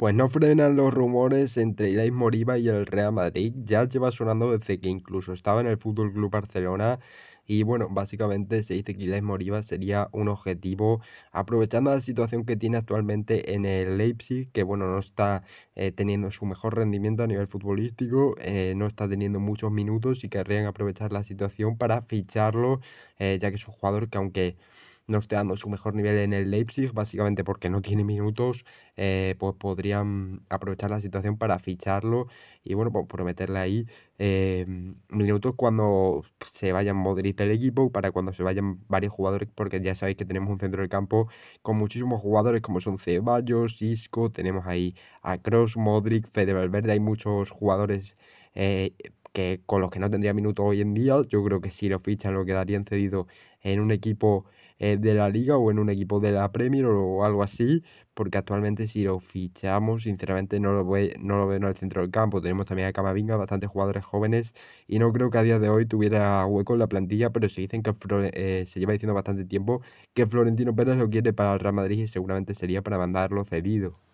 Pues no frenan los rumores entre Ilaiz Moriba y el Real Madrid, ya lleva sonando desde que incluso estaba en el Fútbol Club Barcelona. Y bueno, básicamente se dice que Ilaiz Moriba sería un objetivo, aprovechando la situación que tiene actualmente en el Leipzig, que bueno, no está eh, teniendo su mejor rendimiento a nivel futbolístico, eh, no está teniendo muchos minutos y querrían aprovechar la situación para ficharlo, eh, ya que es un jugador que aunque no esté dando su mejor nivel en el Leipzig, básicamente porque no tiene minutos, pues podrían aprovechar la situación para ficharlo y bueno, pues prometerle ahí eh, minutos cuando se vayan Modric el equipo, para cuando se vayan varios jugadores, porque ya sabéis que tenemos un centro del campo con muchísimos jugadores como son Ceballos, Isco, tenemos ahí a Cross, Modric, Fede Verde, hay muchos jugadores eh, que con los que no tendría minutos hoy en día, yo creo que si lo fichan lo quedarían cedido en un equipo eh, de la liga o en un equipo de la Premier o algo así, porque actualmente si lo fichamos, sinceramente no lo, voy, no lo veo en el centro del campo. Tenemos también a Camavinga, bastantes jugadores jóvenes y no creo que a día de hoy tuviera hueco en la plantilla, pero se dicen que eh, se lleva diciendo bastante tiempo que Florentino Pérez lo quiere para el Real Madrid y seguramente sería para mandarlo cedido.